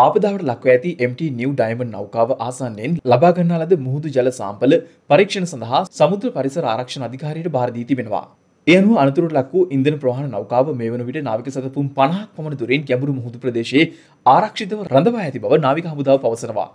ආපදාවට ලක්ව ඇති MT New Diamond නෞකාව ආසන්නෙන් ලබාගන්නා ලද මුහුදු ජල සාම්පල පරීක්ෂණ සඳහා සමුද්‍ර පරිසර ආරක්ෂණ අධිකාරියට භාර දී තිබෙනවා. ඒ අනුව අනතුරට ලක් වූ ඉන්ධන ප්‍රවාහන නෞකාව මේ වන විට නාවික සැතපුම් 50ක් පමණ දුරින් ගැඹුරු මුහුදු ප්‍රදේශයේ ආරක්ෂිතව රඳවා ඇති බව නාවික හමුදාව පවසනවා.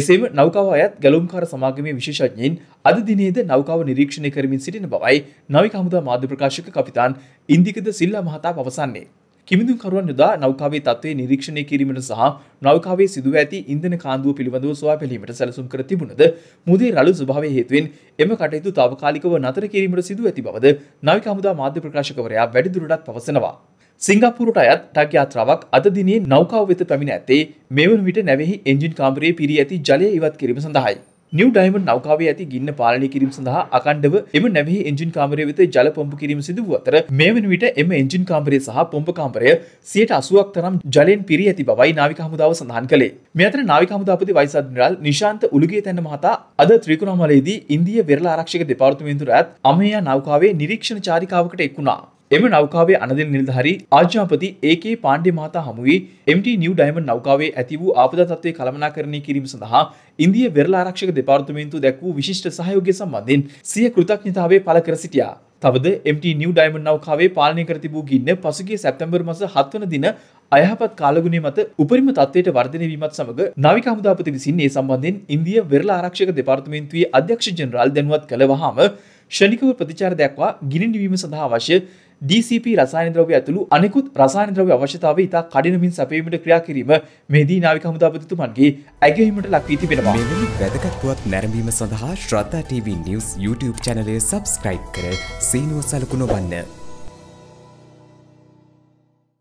එසේම නෞකාව අයත් ගැලුම්කාර සමාගමේ විශේෂඥයින් අද දිනේද නෞකාව නිරීක්ෂණය කරමින් සිටින බවයි නාවික හමුදා මාධ්‍ය ප්‍රකාශක කපිතාන් ඉන්දිකද සිල්ලා මහතා පවසන්නේ. කිමිදුම්කරුවන් යොදා නෞකාවේ තත්ත්වය නිරීක්ෂණය කිරීමට සහ නෞකාවේ සිදුව ඇති ඉන්ධන කාන්දුව පිළිබඳව සොයා බැලීමට සැලසුම් කර තිබුණද මුදේ රළු ස්වභාවය හේතුවෙන් එම කටයුතු තාවකාලිකව නතර කිරීමට සිදුව ඇති බවද නාවික හමුදා මාධ්‍ය ප්‍රකාශකවරයා වැඩිදුරටත් පවසනවා. සිංගපුරට අයත් ටක් යාත්‍රාවක් අද දිනේ නෞකාව වෙත පැමිණ ඇත්තේ මේ වන විට නැවෙහි එන්ජින් කාමරයේ පිරී ඇති ජලය ඉවත් කිරීම සඳහායි. නිව ඩයිමන් නෞකාවේ ඇති ගින්න පාලනය කිරීම සඳහා අකණ්ඩව එම නැවහි එන්ජින් කාමරය වෙත ජල පොම්ප කිරීම සිදුව අතර මේ වන විට එම එන්ජින් කාමරය සහ පොම්ප කාමරය සියට අසුවක් තරම් ජලයෙන් පිරි ඇති බවයි නාවික හමුදාව සඳහන් කළේ මේ අතර නාවික හමුදාපති වයිසද්නිරල් නිශාන්ත උළුගේ තැන්න මහතා අද ත්‍රිකුණාමලයේදී ඉන්දිය වෙරළ ආරක්ෂක දෙපාර්තමේන්තුව ඇත් අමේයා නෞකාවේ නිරීක්ෂණ චාරිකාවකට එක්ුණා එම නෞකාවේ අනදිල් නිලධහරි ආජාපති ඒකේ පාණ්ඩි මහතා හමුවේ MT නිව ඩයිමන් නෞකාවේ ඇති වූ ආපදතත්වය කළමනා කරණය කිරීම සඳහා ඉන්දිය වෙරලාරක්ෂක දෙපාර්තමේන්තු දැක් වූ විශිෂ්ට සහයෝගය සම්බන්ධෙන් සිය කෘතඥතාවේ පළ කර සිටියා. තවද MT නිව ඩයිමන් නෞකාවේ පාලනය කර තිබූ ගින්න පසුගිය සැප්තැම්බර් මස 7 වන දින අයහපත් කාලගුණය මත උපරිම තත්වයට වර්ධනය වීමත් සමග නාවික හමුදාපති විසින් ඒ සම්බන්ධයෙන් ඉන්දිය වෙරළා ආරක්ෂක දෙපාර්තමේන්තුවේ අධ්‍යක්ෂ ජෙනරාල් දැනුවත් කළ වහාම ෂණිකව ප්‍රතිචාර දක්වා ගිනි නිවීම සඳහා අවශ්‍ය DCP රසායනද්‍රව්‍ය ඇතුළු අනෙකුත් රසායනද්‍රව්‍ය අවශ්‍යතාව ඉතා කඩිනමින් සැපීමට ක්‍රියා කිරීම මෙහිදී නාවික හමුදාපතිතුමන්ගේ ඇගැහිමට ලක් වී තිබෙනවා. මෙවැනි වැදගත්වත් නැරඹීම සඳහා ශ්‍රද්ධා TV නිවස් YouTube චැනලය සබස්ක්‍රයිබ් කර සීනුව සලකුණ වන්න.